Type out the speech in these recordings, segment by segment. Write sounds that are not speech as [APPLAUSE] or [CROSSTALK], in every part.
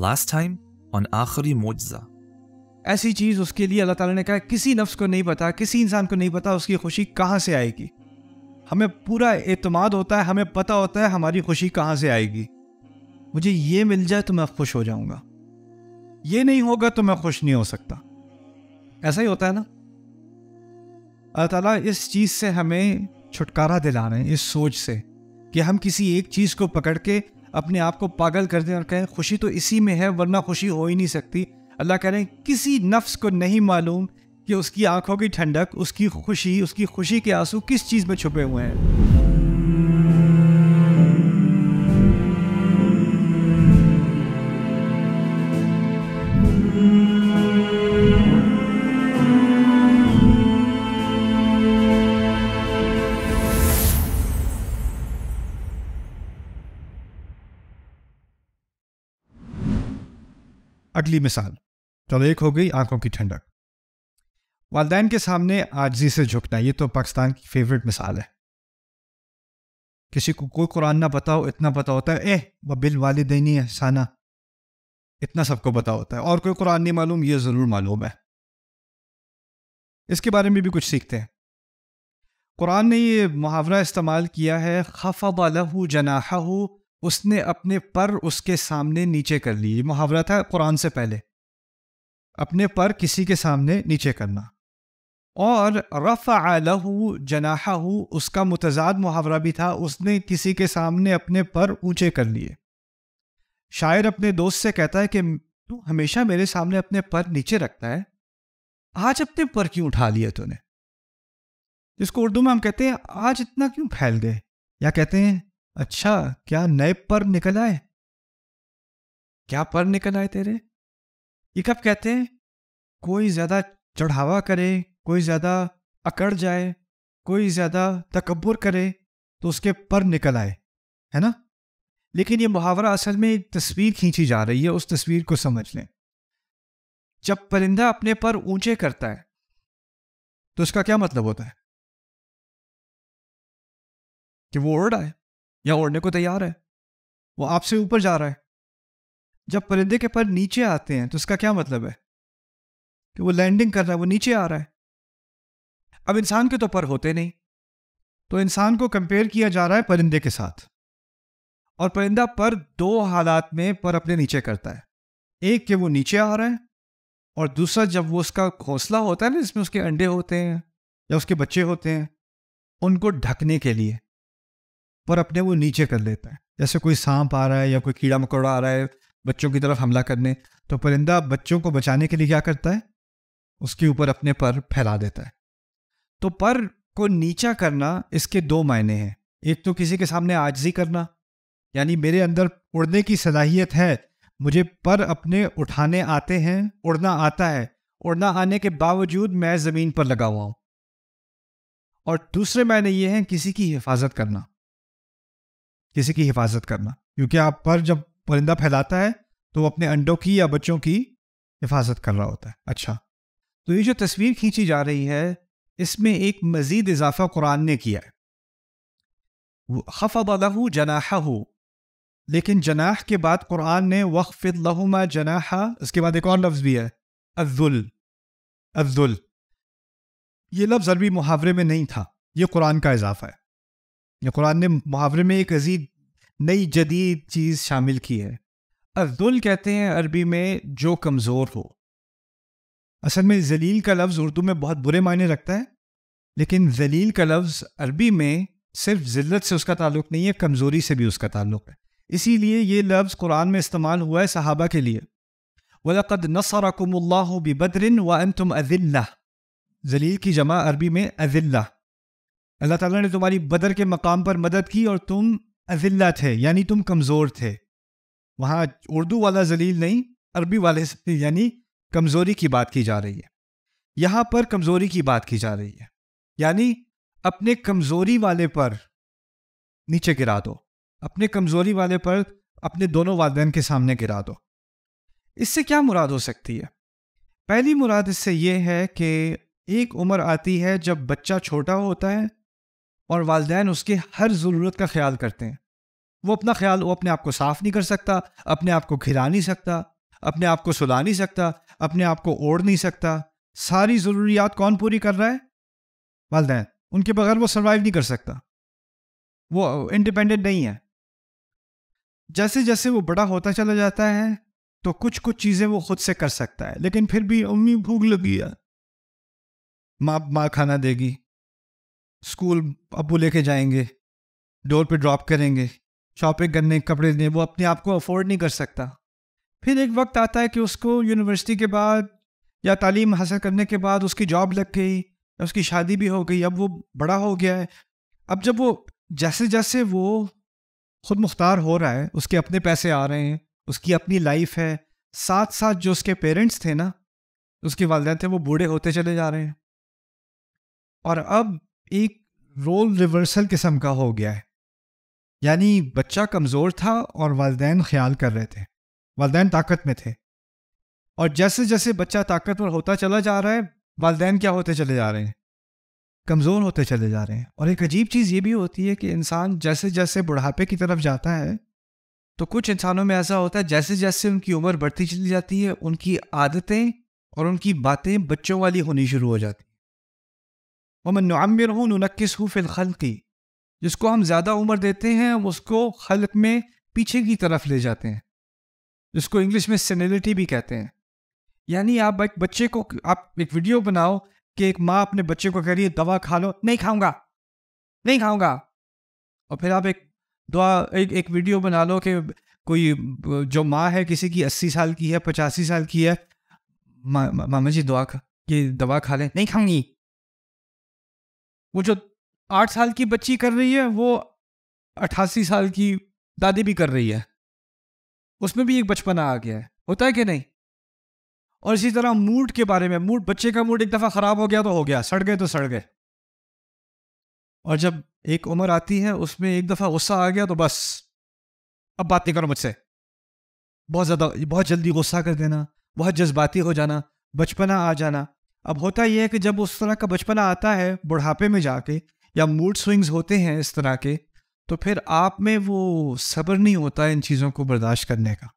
Last time on आखिरी मोजा ऐसी चीज़ उसके लिए अल्लाह ताला ने कहा किसी नफ्स को नहीं पता किसी इंसान को नहीं पता उसकी खुशी कहाँ से आएगी हमें पूरा एतमाद होता है हमें पता होता है हमारी खुशी कहाँ से आएगी मुझे ये मिल जाए तो मैं खुश हो जाऊंगा ये नहीं होगा तो मैं खुश नहीं हो सकता ऐसा ही होता है ना अल्लाह ताला इस चीज़ से हमें छुटकारा दिला रहे हैं इस सोच से कि हम किसी एक चीज़ को पकड़ के अपने आप को पागल कर दें और कहें खुशी तो इसी में है वरना खुशी हो ही नहीं सकती अल्लाह कह रहे हैं किसी नफ्स को नहीं मालूम कि उसकी आंखों की ठंडक उसकी खुशी उसकी खुशी के आंसू किस चीज़ में छुपे हुए हैं अगली मिसाल चलो एक हो गई आंखों की ठंडक वालदेन के सामने आजी से झुकना ये तो पाकिस्तान की फेवरेट मिसाल है किसी को कोई कुरान ना बताओ इतना पता होता है ए वह बिल वालदेनी एहसाना इतना सबको पता होता है और कोई कुरान नहीं मालूम ये ज़रूर मालूम है इसके बारे में भी कुछ सीखते हैं कुरान ने ये मुहावरा इस्तेमाल किया है खफ़ा लहू जनाहा उसने अपने पर उसके सामने नीचे कर लिए मुहावरा था कुरान से पहले अपने पर किसी के सामने नीचे करना और रफ़ आलहू जनाहा हु उसका मुतजाद मुहावरा भी था उसने किसी के सामने अपने पर ऊंचे कर लिए शायर अपने दोस्त से कहता है कि तू हमेशा मेरे सामने अपने पर नीचे रखता है आज अपने पर क्यों उठा लिया तूने जिसको उर्दू में हम कहते हैं आज इतना क्यों फैल गए या कहते हैं अच्छा क्या नए पर निकल आए क्या पर निकल आए तेरे ये कब कहते हैं कोई ज़्यादा चढ़ावा करे कोई ज़्यादा अकड़ जाए कोई ज़्यादा तकबर करे तो उसके पर निकल आए है ना लेकिन ये मुहावरा असल में एक तस्वीर खींची जा रही है उस तस्वीर को समझ लें जब परिंदा अपने पर ऊंचे करता है तो उसका क्या मतलब होता है कि वो उड़ आए या उड़ने को तैयार है वो आपसे ऊपर जा रहा है जब परिंदे के पर नीचे आते हैं तो उसका क्या मतलब है कि वो लैंडिंग कर रहा है वो नीचे आ रहा है अब इंसान के तो पर होते नहीं तो इंसान को कंपेयर किया जा रहा है परिंदे के साथ और परिंदा पर दो हालात में पर अपने नीचे करता है एक कि वो नीचे आ रहा है और दूसरा जब वो उसका घोंसला होता है ना जिसमें उसके अंडे होते हैं या उसके बच्चे होते हैं उनको ढकने के लिए पर अपने वो नीचे कर लेता है जैसे कोई सांप आ रहा है या कोई कीड़ा मकोड़ा आ रहा है बच्चों की तरफ हमला करने तो परिंदा बच्चों को बचाने के लिए क्या करता है उसके ऊपर अपने पर फैला देता है तो पर को नीचा करना इसके दो मायने हैं एक तो किसी के सामने आजजी करना यानी मेरे अंदर उड़ने की सलाहियत है मुझे पर अपने उठाने आते हैं उड़ना आता है उड़ना आने के बावजूद मैं ज़मीन पर लगा हुआ हूँ और दूसरे मायने ये हैं किसी की हिफाजत करना किसी की हिफाजत करना क्योंकि आप पर जब परिंदा फैलाता है तो वो अपने अंडों की या बच्चों की हिफाजत कर रहा होता है अच्छा तो ये जो तस्वीर खींची जा रही है इसमें एक मज़ीद इजाफा कुरान ने किया है हफ़लहू जनाहा हो लेकिन जनाह के बाद कुरान ने वक़फ़िलहुमा जनाहा इसके बाद एक और लफ्ज़ भी है अजुल अजुल ये लफ्ज़ अरबी मुहावरे में नहीं था ये कुरान का इजाफा है कुरान ने मुहावरे में एक अजीब नई जदीद चीज़ शामिल की है अजुल कहते हैं अरबी में जो कमज़ोर हो असल में जलील का लफ्ज़ उर्दू में बहुत बुरे मायने रखता है लेकिन जलील का लफ्ज़ अरबी में सिर्फ ज़िल्लत से उसका ताल्लुक नहीं है कमज़ोरी से भी उसका ताल्लुक है इसीलिए ये लफ्ज़ कुरान में इस्तेमाल हुआ है सहाबा के लिए वलकद नसरकुम बदरिन व तुम अजिल्ला जलील की जमा अरबी में अजिल्ला अल्लाह ताला ने तुम्हारी बदर के मकाम पर मदद की और तुम अजिल्ला थे यानी तुम कमज़ोर थे वहाँ उर्दू वाला जलील नहीं अरबी वाले यानी कमज़ोरी की बात की जा रही है यहाँ पर कमज़ोरी की बात की जा रही है यानी अपने कमज़ोरी वाले पर नीचे गिरा दो अपने कमज़ोरी वाले पर अपने दोनों वालदेन के सामने गिरा दो इससे क्या मुराद हो सकती है पहली मुराद इससे ये है कि एक उम्र आती है जब बच्चा छोटा होता है और वालदेन उसके हर ज़रूरत का ख्याल करते हैं वो अपना ख्याल वो अपने आप को साफ़ नहीं कर सकता अपने आप को घिरा नहीं सकता अपने आप को सुला नहीं सकता अपने आप को ओढ़ नहीं सकता सारी ज़रूरियात कौन पूरी कर रहा है वालदेन उनके बगैर वो सर्वाइव नहीं कर सकता वो इंडिपेंडेंट नहीं है जैसे जैसे वो बड़ा होता चला जाता है तो कुछ कुछ चीज़ें वो खुद से कर सकता है लेकिन फिर भी उम्मीद भूख लगी है माँ माँ खाना देगी स्कूल अबू लेके जाएंगे डोर पे ड्रॉप करेंगे शॉपिंग करने कपड़े देने वो अपने आप को अफोर्ड नहीं कर सकता फिर एक वक्त आता है कि उसको यूनिवर्सिटी के बाद या तालीम हासिल करने के बाद उसकी जॉब लग गई या उसकी शादी भी हो गई अब वो बड़ा हो गया है अब जब वो जैसे जैसे वो खुद मुख्तार हो रहा है उसके अपने पैसे आ रहे हैं उसकी अपनी लाइफ है साथ साथ जो उसके पेरेंट्स थे ना उसके वालदे थे वो बूढ़े होते चले जा रहे हैं और अब एक रोल रिवर्सल किस्म का हो गया है यानी बच्चा कमज़ोर था और वालदेन ख्याल कर रहे थे वालदेन ताकत में थे और जैसे जैसे बच्चा ताकतवर होता चला जा रहा है वालदेन क्या होते चले जा रहे हैं कमज़ोर होते चले जा रहे हैं और एक अजीब चीज़ ये भी होती है कि इंसान जैसे जैसे बुढ़ापे की तरफ जाता है तो कुछ इंसानों में ऐसा होता है जैसे जैसे उनकी उम्र बढ़ती चली जाती है उनकी आदतें और उनकी बातें बच्चों वाली होनी शुरू हो जाती वमन नमर हूँ फिल की जिसको हम ज़्यादा उम्र देते हैं हम उसको खल्क में पीछे की तरफ ले जाते हैं जिसको इंग्लिश में सेनिलिटी भी कहते हैं यानी आप एक बच्चे को आप एक वीडियो बनाओ कि एक माँ अपने बच्चे को कह रही है दवा खा लो नहीं खाऊंगा नहीं खाऊंगा और फिर आप एक दुआ एक एक वीडियो बना लो कि कोई जो माँ है किसी की अस्सी साल की है पचासी साल की है मा, मा, मामा जी दुआ खा कि दवा खा लें नहीं खाऊंगी वो जो आठ साल की बच्ची कर रही है वो अट्ठासी साल की दादी भी कर रही है उसमें भी एक बचपना आ गया है होता है कि नहीं और इसी तरह मूड के बारे में मूड बच्चे का मूड एक दफ़ा ख़राब हो गया तो हो गया सड़ गए तो सड़ गए और जब एक उम्र आती है उसमें एक दफ़ा गुस्सा आ गया तो बस अब बात नहीं करो मुझसे बहुत ज़्यादा बहुत जल्दी गुस्सा कर देना बहुत जज्बाती हो जाना बचपना आ जाना अब होता यह है कि जब उस तरह का बचपना आता है बुढ़ापे में जाके या मूड स्विंग्स होते हैं इस तरह के तो फिर आप में वो सब्र नहीं होता इन चीज़ों को बर्दाश्त करने का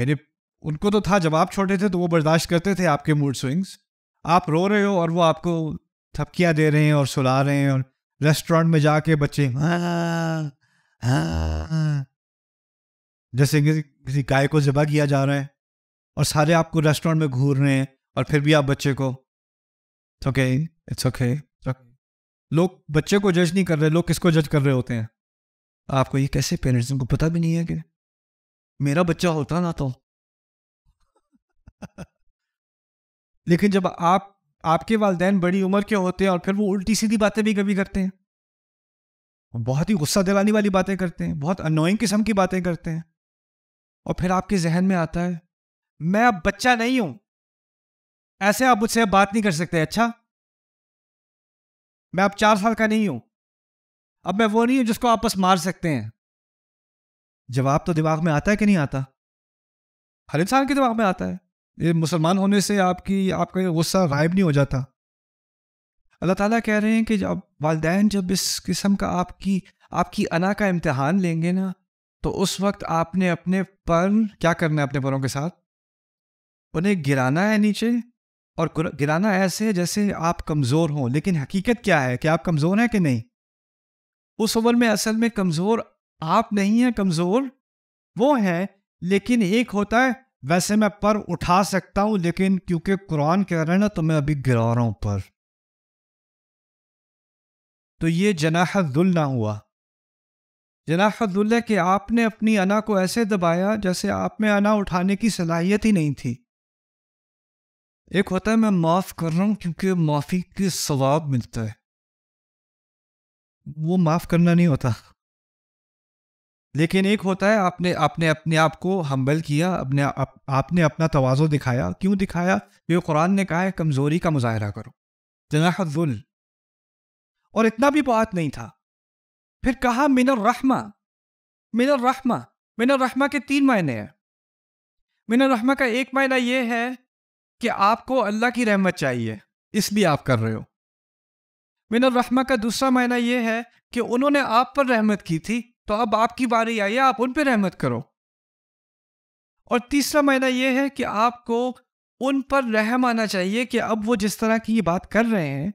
मेरे उनको तो था जब आप छोटे थे तो वो बर्दाश्त करते थे आपके मूड स्विंग्स आप रो रहे हो और वो आपको थपकियाँ दे रहे हैं और सुला रहे हैं और रेस्टोरेंट में जाके बच्चे हाँ हाँ जैसे किसी गाय को ज़बा किया जा रहा है और सारे आपको रेस्टोरेंट में घूर रहे हैं और फिर भी आप बच्चे को इट्स ओके इट्स ओके लोग बच्चे को जज नहीं कर रहे लोग किसको जज कर रहे होते हैं आपको ये कैसे पेरेंट्स को पता भी नहीं है कि मेरा बच्चा होता ना तो [LAUGHS] लेकिन जब आप आपके वालदेन बड़ी उम्र के होते हैं और फिर वो उल्टी सीधी बातें भी कभी करते हैं बहुत ही गुस्सा दिलाने वाली बातें करते हैं बहुत अनोइंग किस्म की बातें करते हैं और फिर आपके जहन में आता है मैं अब बच्चा नहीं हूं ऐसे आप मुझसे बात नहीं कर सकते अच्छा मैं अब चार साल का नहीं हूं अब मैं वो नहीं हूं जिसको आपस मार सकते हैं जवाब तो दिमाग में आता है कि नहीं आता हर इंसान के दिमाग में आता है ये मुसलमान होने से आपकी आपका गुस्सा गायब नहीं हो जाता अल्लाह ताला कह रहे हैं कि जब वालदेन जब इस किस्म का आपकी आपकी अना का इम्तहान लेंगे ना तो उस वक्त आपने अपने पर क्या करना है अपने परों के साथ उन्हें गिराना है नीचे और गिराना ऐसे है जैसे आप कमज़ोर हों लेकिन हकीकत क्या है कि आप कमज़ोर हैं कि नहीं उस उम्र में असल में कमज़ोर आप नहीं हैं कमज़ोर वो हैं लेकिन एक होता है वैसे मैं पर उठा सकता हूँ लेकिन क्योंकि कुरान कह रहे हैं ना तो मैं अभी गिरा रहा हूँ पर तो ये जनाहदुल ना हुआ जनाहदुल्ला कि आपने अपनी अना को ऐसे दबाया जैसे आप में अना उठाने की सलाहियत ही नहीं थी एक होता है मैं माफ़ कर रहा हूँ क्योंकि माफ़ी के सवाब मिलता है वो माफ़ करना नहीं होता लेकिन एक होता है आपने आपने अपने आप को हम्बल किया अपने आप, आपने अपना तोज़ो दिखाया क्यों दिखाया क्योंकि कुरान ने कहा है कमज़ोरी का मुजाहरा करो जनाहुल और इतना भी बात नहीं था फिर कहा मिनर रहमा मिनर रहमा मिनर रहमा के तीन मायने हैं मिनर रहमा का एक मायना ये है कि आपको अल्लाह की रहमत चाहिए इसलिए आप कर रहे हो मिनर रहमा का दूसरा मायना यह है कि उन्होंने आप पर रहमत की थी तो अब आपकी बारी आई है आप उन पर रहमत करो और तीसरा मायना यह है कि आपको उन पर रहम आना चाहिए कि अब वो जिस तरह की ये बात कर रहे हैं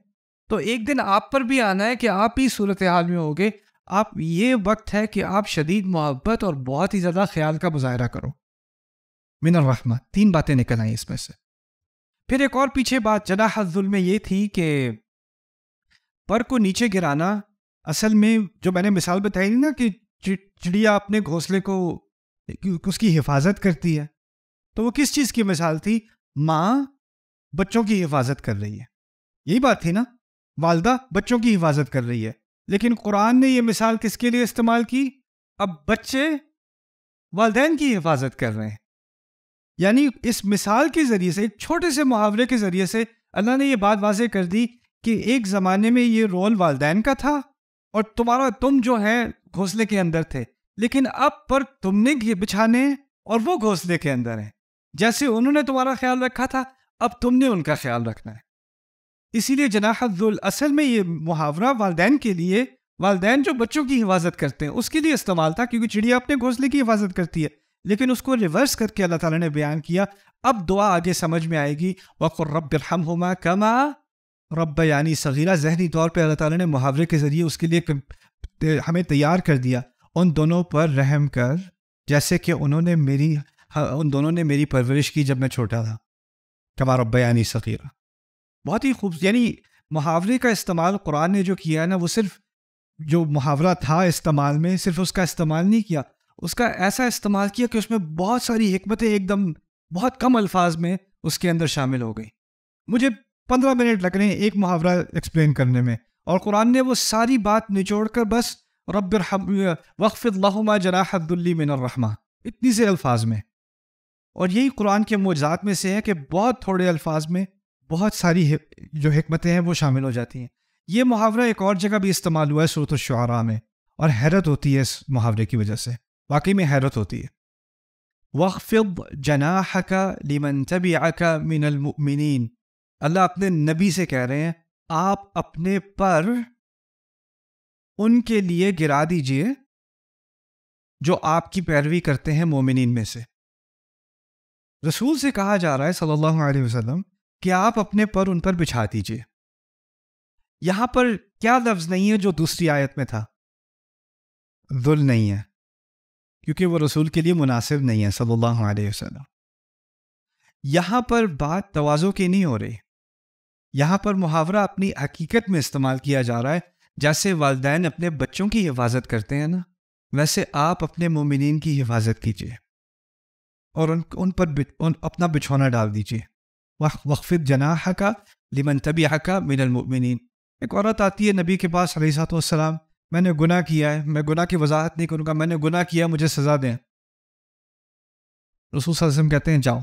तो एक दिन आप पर भी आना है कि आप ही सूरत हाल में होगे आप ये वक्त है कि आप शदीद मोहब्बत और बहुत ही ज़्यादा ख्याल का मुजाहरा करो मिनर रहमा तीन बातें निकल आई इसमें से फिर एक और पीछे बात जना हजुल में ये थी कि पर को नीचे गिराना असल में जो मैंने मिसाल बताई ना कि चिड़िया अपने घोंसले को उसकी हिफाजत करती है तो वो किस चीज़ की मिसाल थी माँ बच्चों की हिफाजत कर रही है यही बात थी ना वालदा बच्चों की हिफाजत कर रही है लेकिन कुरान ने यह मिसाल किसके लिए इस्तेमाल की अब बच्चे वालदेन की हिफाजत कर रहे हैं यानी इस मिसाल के ज़रिए से एक छोटे से मुहावरे के ज़रिए से अल्लाह ने यह बात वाजे कर दी कि एक ज़माने में ये रोल वालदेन का था और तुम्हारा तुम जो है घोंसले के अंदर थे लेकिन अब पर तुमने ये बिछाने और वो घोंसले के अंदर हैं जैसे उन्होंने तुम्हारा ख्याल रखा था अब तुमने उनका ख्याल रखना है इसीलिए जनाहदुल असल में ये मुहावरा वालदेन के लिए वालदेन जो बच्चों की हिफाजत करते हैं उसके लिए इस्तेमाल था क्योंकि चिड़िया अपने घोंसले की हिफाजत करती है लेकिन उसको रिवर्स करके अल्लाह ताला ने बयान किया अब दुआ आगे समझ में आएगी वक़ुर रब हम होमा कमा रब यानी सगीरा जहनी तौर पर अल्लाह ताला ने मुहावरे के ज़रिए उसके लिए हमें तैयार कर दिया उन दोनों पर रहम कर जैसे कि उन्होंने मेरी हाँ, उन दोनों ने मेरी परवरिश की जब मैं छोटा था कमा रब यानी सगीरा बहुत ही खूब यानी मुहावरे का इस्तेमाल कुरान ने जो किया है ना वो सिर्फ जो मुहावरा था इस्तेमाल में सिर्फ उसका इस्तेमाल नहीं किया उसका ऐसा इस्तेमाल किया कि उसमें बहुत सारी हमतें एकदम बहुत कम अल्फाज में उसके अंदर शामिल हो गई मुझे पंद्रह मिनट लग रहे हैं एक मुहावरा एक्सप्लेन करने में और कुरान ने वो सारी बात निचोड़ कर बस रबर वक्फ़ जनाहदुल्ली मिनर्रहमा इतनी से अल्फाज में और यही कुरान के मोजात में से है कि बहुत थोड़े अल्फाज में बहुत सारी जो हमतें हैं वो शामिल हो जाती हैं ये मुहावरा एक और जगह भी इस्तेमाल हुआ है सूरत शुरा में और हैरत होती है इस मुहावरे की वजह से वाकई में हैरत होती है वफ़िद जनाह का लिमन तबिया आका मिनमिन अल्लाह अपने नबी से कह रहे हैं आप अपने पर उनके लिए गिरा दीजिए जो आपकी पैरवी करते हैं मोमिन में से रसूल से कहा जा रहा है सल्लल्लाहु अलैहि वसल्लम कि आप अपने पर उन पर बिछा दीजिए यहाँ पर क्या लफ्ज़ नहीं है जो दूसरी आयत में था जुल नहीं है क्योंकि वो रसूल के लिए मुनासिब नहीं है सल्लल्लाहु अलैहि वसल्लम यहाँ पर बात तोज़ो की नहीं हो रही यहाँ पर मुहावरा अपनी हकीकत में इस्तेमाल किया जा रहा है जैसे वालदे अपने बच्चों की हिफाजत करते हैं ना वैसे आप अपने मोमिन की हिफाजत कीजिए और उन उन पर उन अपना बिछौना डाल दीजिए वह वक्फित जनाह का लिमन तबी हका मिनल मोमिन एक औरत आती है नबी के पास सलाम मैंने गुनाह किया है मैं गुनाह की वजाहत नहीं करूँगा मैंने गुनाह किया मुझे सज़ा दें रसूल सल्लम कहते हैं जाओ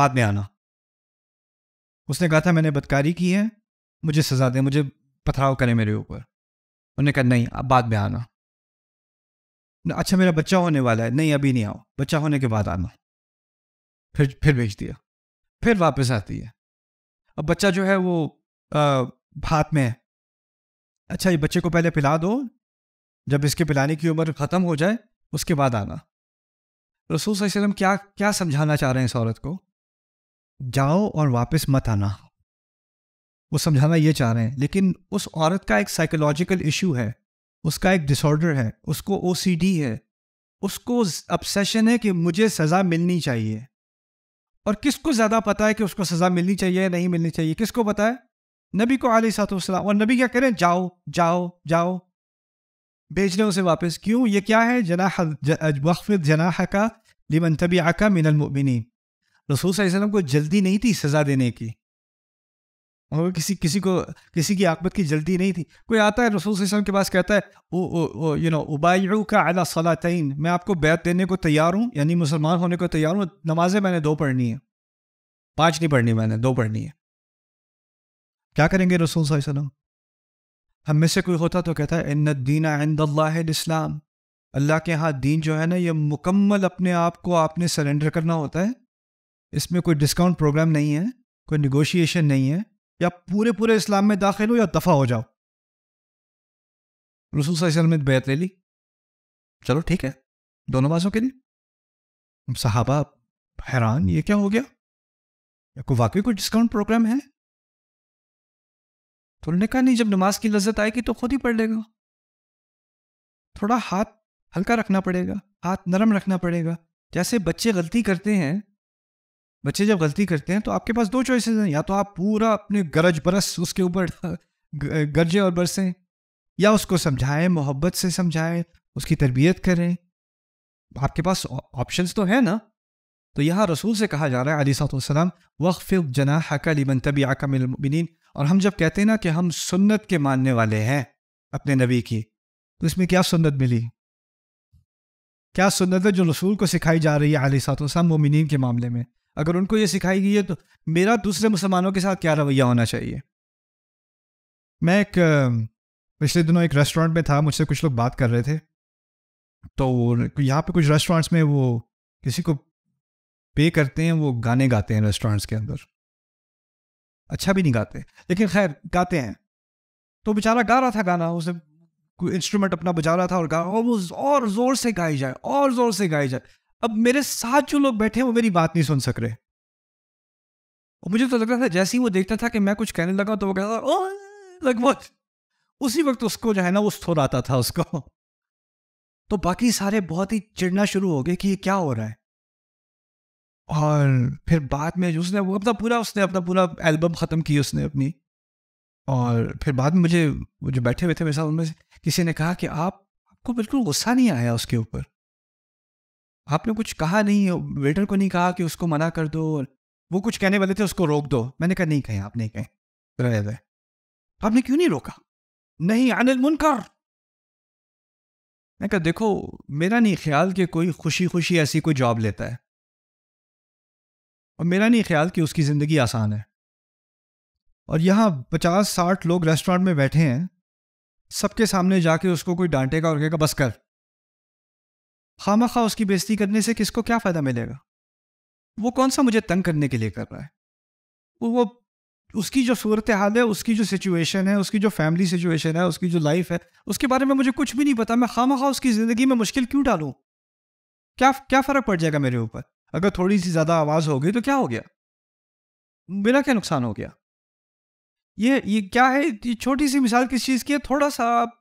बाद में आना उसने कहा था मैंने बदकारी की है मुझे सज़ा दें मुझे पथराव करें मेरे ऊपर उन्होंने कहा नहीं अब बाद में आना अच्छा मेरा बच्चा होने वाला है नहीं अभी नहीं आओ बच्चा होने के बाद आना फिर फिर भेज दिया फिर वापस आती है अब बच्चा जो है वो आ, हाथ में है अच्छा ये बच्चे को पहले पिला दो जब इसके पिलाने की उम्र ख़त्म हो जाए उसके बाद आना रसूल वसलम क्या क्या समझाना चाह रहे हैं इस औरत को जाओ और वापस मत आना वो समझाना ये चाह रहे हैं लेकिन उस औरत का एक साइकोलॉजिकल इशू है उसका एक डिसऑर्डर है उसको ओ है उसको अपसेशन है कि मुझे सज़ा मिलनी चाहिए और किसको ज़्यादा पता है कि उसको सज़ा मिलनी चाहिए या नहीं मिलनी चाहिए किसको पता है नबी को आलतम और नबी क्या करें जाओ जाओ जाओ भेज लें उसे वापस क्यों ये क्या है जनाह वक्फ जनाह का लिमन तबी आका मिनल मुबिनी रसूल वसम को जल्दी नहीं थी सज़ा देने की और किसी किसी को किसी की आकबत की जल्दी नहीं थी कोई आता है रसूल वसम के पास कहता है ओ ओ यू नो उबायू का अला सलातन मैं आपको बैत देने को तैयार हूँ यानी मुसलमान होने को तैयार हूँ नमाजें मैंने दो पढ़नी है पाँच नहीं पढ़नी मैंने दो पढ़नी है क्या करेंगे रसूल वसल्लम हम में से कोई होता तो कहता है इन दीना इंद इस्लाम अल्लाह के यहाँ दीन जो है ना ये मुकम्मल अपने आप को आपने सरेंडर करना होता है इसमें कोई डिस्काउंट प्रोग्राम नहीं है कोई निगोशिएशन नहीं है या पूरे पूरे इस्लाम में दाखिल हो या दफ़ा हो जाओ रसूल वसल्लम ने बैत ले ली चलो ठीक है दोनों बाजों के लिए साहबा हैरान ये क्या हो गया या कोई वाकई कोई डिस्काउंट प्रोग्राम है तो उन्होंने कहा नहीं जब नमाज की लज्जत आएगी तो खुद ही पढ़ लेगा थोड़ा हाथ हल्का रखना पड़ेगा हाथ नरम रखना पड़ेगा जैसे बच्चे गलती करते हैं बच्चे जब गलती करते हैं तो आपके पास दो चॉइसेस हैं या तो आप पूरा अपने गरज बरस उसके ऊपर [LAUGHS] गरजे और बरसें या उसको समझाएं मोहब्बत से समझाएं उसकी तरबियत करें आपके पास ऑप्शन तो है ना तो यहाँ रसूल से कहा जा रहा है अली सलाम वक्फ़ जना अली मन तबी आका मिलमिन और हम जब कहते हैं ना कि हम सुन्नत के मानने वाले हैं अपने नबी की तो इसमें क्या सुन्नत मिली क्या सुन्नत है जो रसूल को सिखाई जा रही है आली सातोसम मोमिन के मामले में अगर उनको ये सिखाई गई है तो मेरा दूसरे मुसलमानों के साथ क्या रवैया होना चाहिए मैं एक पिछले दिनों एक रेस्टोरेंट में था मुझसे कुछ लोग बात कर रहे थे तो यहाँ पे कुछ रेस्टोरेंट्स में वो किसी को पे करते हैं वो गाने गाते हैं रेस्टोरेंट्स के अंदर अच्छा भी नहीं गाते लेकिन खैर गाते हैं तो बेचारा गा रहा था गाना उसे कोई इंस्ट्रूमेंट अपना बजा रहा था और गा और वो और ज़ोर से गाई जाए और ज़ोर से गाई जाए अब मेरे साथ जो लोग बैठे हैं वो मेरी बात नहीं सुन सक रहे और मुझे तो लग रहा था जैसे ही वो देखता था कि मैं कुछ कहने लगा तो वो कहता था ओ लगभग उसी वक्त उसको जो है ना वो स्थिर आता था उसको तो बाकी सारे बहुत ही चिड़ना शुरू हो गए कि ये क्या हो रहा है और फिर बाद में जो उसने वो अपना पूरा उसने अपना पूरा एल्बम ख़त्म की उसने अपनी और फिर बाद में मुझे वो जो बैठे हुए थे मेरे साथ उनमें से किसी ने कहा कि आप आपको बिल्कुल गुस्सा नहीं आया उसके ऊपर आपने कुछ कहा नहीं वेटर को नहीं कहा कि उसको मना कर दो वो कुछ कहने वाले थे उसको रोक दो मैंने कहा नहीं कहें आप नहीं कहें तो रह तो आपने क्यों नहीं रोका नहीं अनिल मुनकर मैं कहा देखो मेरा नहीं ख्याल कि कोई खुशी खुशी ऐसी कोई जॉब लेता है और मेरा नहीं ख्याल कि उसकी ज़िंदगी आसान है और यहाँ पचास साठ लोग रेस्टोरेंट में बैठे हैं सबके सामने जाके उसको कोई डांटेगा और कहेगा बस कर खामा खा उसकी बेइज्जती करने से किसको क्या फ़ायदा मिलेगा वो कौन सा मुझे तंग करने के लिए कर रहा है वो उसकी जो सूरत हाल है उसकी जो सिचुएशन है उसकी जो फैमिली सिचुएशन है उसकी जो लाइफ है उसके बारे में मुझे कुछ भी नहीं पता मैं खामा खा उसकी ज़िंदगी में मुश्किल क्यों डालूँ क्या क्या फ़र्क पड़ जाएगा मेरे ऊपर अगर थोड़ी सी ज़्यादा आवाज़ हो गई तो क्या हो गया मेरा क्या नुकसान हो गया ये ये क्या है ये छोटी सी मिसाल किस चीज़ की है थोड़ा सा आप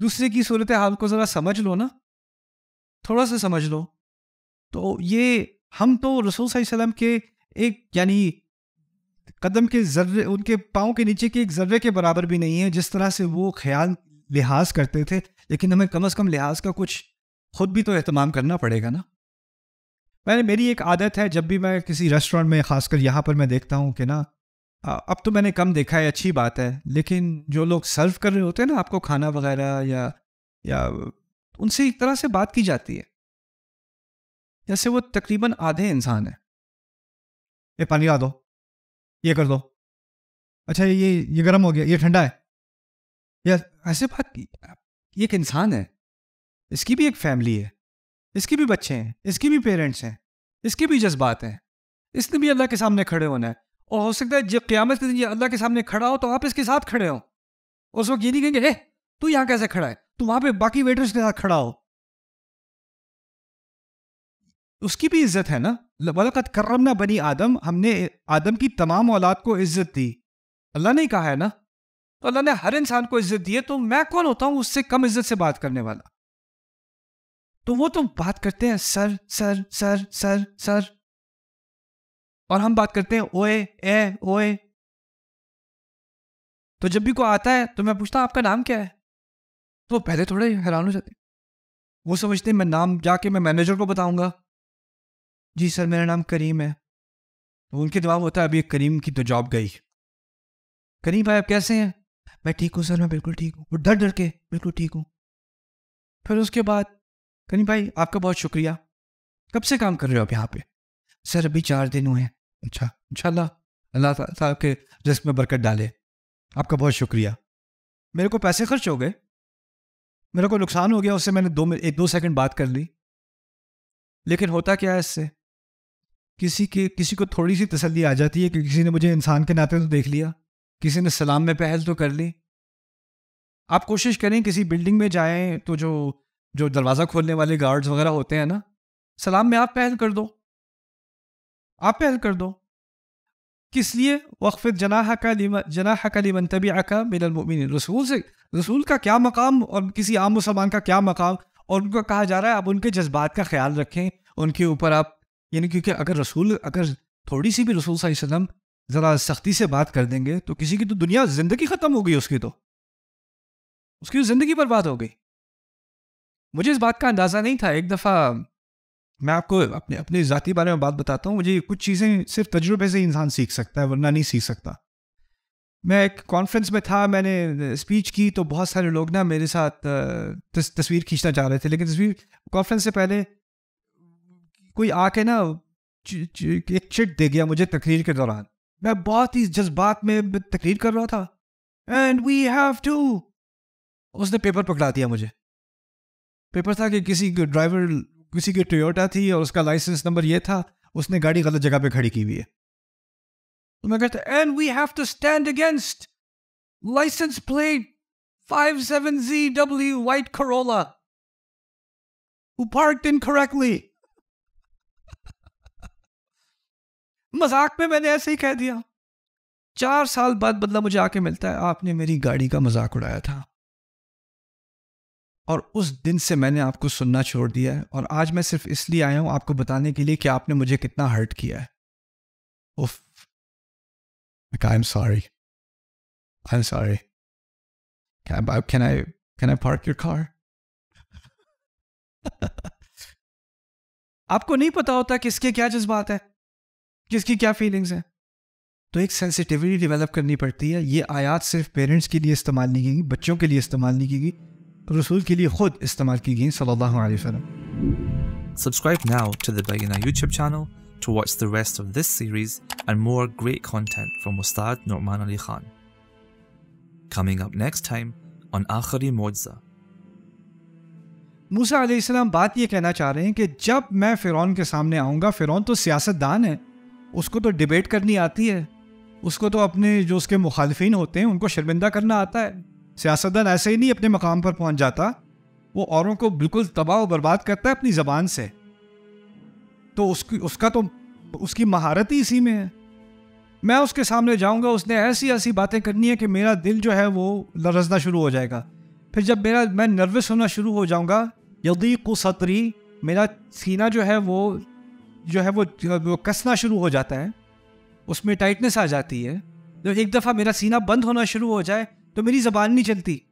दूसरे की सूरत हाल को ज़रा समझ लो ना थोड़ा सा समझ लो तो ये हम तो रसूल वसम के एक यानी कदम के जर्रे उनके पाँव के नीचे के एक जर्रे के बराबर भी नहीं है जिस तरह से वो ख्याल लिहाज करते थे लेकिन हमें कम अज़ कम लिहाज का कुछ खुद भी तो अहतमाम करना पड़ेगा ना मैंने मेरी एक आदत है जब भी मैं किसी रेस्टोरेंट में खासकर यहाँ पर मैं देखता हूँ कि ना अब तो मैंने कम देखा है अच्छी बात है लेकिन जो लोग सर्व कर रहे होते हैं ना आपको खाना वगैरह या या उनसे एक तरह से बात की जाती है जैसे वो तकरीबन आधे इंसान है ये पानी ला दो ये कर दो अच्छा ये ये गर्म हो गया ये ठंडा है या ऐसे बात एक इंसान है इसकी भी एक फैमिली है इसके भी बच्चे हैं इसके भी पेरेंट्स हैं इसके भी जज्बात हैं इसने भी अल्लाह के सामने खड़े होना है और हो सकता है जब क़्यामत के दिन ये अल्लाह के सामने खड़ा हो तो आप इसके साथ खड़े हो उस वक्त ये नहीं कहेंगे हे तू यहाँ कैसे खड़ा है तू वहाँ पे बाकी वेटर्स के साथ खड़ा हो उसकी भी इज्जत है ना वलकत ना बनी आदम हमने आदम की तमाम औलाद को इज्जत दी अल्लाह ने कहा है ना तो अल्लाह ने हर इंसान को इज्जत दी है तो मैं कौन होता हूँ उससे कम इज्जत से बात करने वाला तो वो तो बात करते हैं sir sir sir sir sir और हम बात करते हैं ओए ए ओए तो जब भी कोई आता है तो मैं पूछता आपका नाम क्या है तो वो पहले थोड़े हैरान हो जाते वो समझते मैं नाम जाके मैं मैनेजर को बताऊंगा जी सर मेरा नाम करीम है तो उनके दिमाग होता है अभी करीम की तो जॉब गई करीम भाई आप कैसे हैं मैं ठीक हूँ सर मैं बिल्कुल ठीक हूँ वो डर डर के बिल्कुल ठीक हूँ फिर उसके बाद कनी भाई आपका बहुत शुक्रिया कब से काम कर रहे हो आप यहाँ पे सर अभी चार दिन हुए हैं अच्छा इंशाल्लाह अल्लाह साहब के रिस्क में बरकत डाले आपका बहुत शुक्रिया मेरे को पैसे खर्च हो गए मेरे को नुकसान हो गया उससे मैंने दो एक दो सेकंड बात कर ली लेकिन होता क्या है इससे किसी के किसी को थोड़ी सी तसल्ली आ जाती है कि किसी ने मुझे इंसान के नाते तो देख लिया किसी ने सलाम में पहल तो कर ली आप कोशिश करें किसी बिल्डिंग में जाएं तो जो जो दरवाज़ा खोलने वाले गार्ड्स वगैरह होते हैं ना सलाम में आप पहल कर दो आप पहल कर दो किस लिए वक्फ जना का जना का लिमन तबी आका रसूल से रसूल का क्या मकाम और किसी आम मुसलमान का क्या मकाम और उनको कहा जा रहा है आप उनके जज्बात का ख्याल रखें उनके ऊपर आप यानी क्योंकि अगर रसूल अगर थोड़ी सी भी रसूल सलम ज़रा सख्ती से बात कर देंगे तो किसी की तो दुनिया ज़िंदगी ख़त्म हो गई उसकी तो उसकी तो ज़िंदगी बर्बाद हो गई मुझे इस बात का अंदाज़ा नहीं था एक दफ़ा मैं आपको अपने अपने ज़ाती बारे में बात बताता हूँ मुझे कुछ चीज़ें सिर्फ तजुर्बे से इंसान सीख सकता है वरना नहीं सीख सकता मैं एक कॉन्फ्रेंस में था मैंने स्पीच की तो बहुत सारे लोग ना मेरे साथ तस, तस्वीर खींचना चाह रहे थे लेकिन तस्वीर कॉन्फ्रेंस से पहले कोई आके ना च, च, एक चिट दे गया मुझे तकरीर के दौरान मैं बहुत ही जज्बात में तकरीर कर रहा था एंड वी हैव टू उसने पेपर पकड़ा दिया मुझे पेपर था कि किसी ड्राइवर किसी की टोयोटा थी और उसका लाइसेंस नंबर ये था उसने गाड़ी गलत जगह पे खड़ी की हुई है तो मैं कहता and we have to stand against licence plate five seven G W white Corolla park in correctly मजाक में मैंने ऐसे ही कह दिया चार साल बाद बदला मुझे आके मिलता है आपने मेरी गाड़ी का मजाक उड़ाया था और उस दिन से मैंने आपको सुनना छोड़ दिया है और आज मैं सिर्फ इसलिए आया हूँ आपको बताने के लिए कि आपने मुझे कितना हर्ट किया है उफ I am sorry I am sorry can I can I park your car आपको नहीं पता होता किसके क्या जज्बात है किसकी क्या फीलिंग्स हैं तो एक सेंसिटिविटी डेवलप करनी पड़ती है ये आयात सिर्फ पेरेंट्स के लिए इस्तेमाल नहीं की गई बच्चों के लिए इस्तेमाल नहीं की गई रसूल के लिए ख़ुद इस्तेमाल की गई सल्लल्लाहु अलैहि वसल्लम Subscribe now to the Bayina YouTube channel to watch the rest of this series and more great content from Ustad Norman Ali Khan. Coming up next time on Akhari Moza. मूसा अलैहिस्सलाम बात ये कहना चाह रहे हैं कि जब मैं फ़िरौन के सामने आऊँगा फ़िरौन तो सियासतदान है उसको तो डिबेट करनी आती है उसको तो अपने जो उसके मुखालफी होते हैं उनको शर्मिंदा करना आता है सियासतदान ऐसे ही नहीं अपने मकाम पर पहुंच जाता वो औरों को बिल्कुल तबाह बर्बाद करता है अपनी ज़बान से तो उसकी उसका तो उसकी महारत ही इसी में है मैं उसके सामने जाऊंगा उसने ऐसी ऐसी बातें करनी है कि मेरा दिल जो है वो लरजना शुरू हो जाएगा फिर जब मेरा मैं नर्वस होना शुरू हो जाऊंगा को कुसतरी मेरा सीना जो है वो जो है वो, वो कसना शुरू हो जाता है उसमें टाइटनेस आ जाती है जब तो एक दफ़ा मेरा सीना बंद होना शुरू हो जाए तो मेरी ज़बान नहीं चलती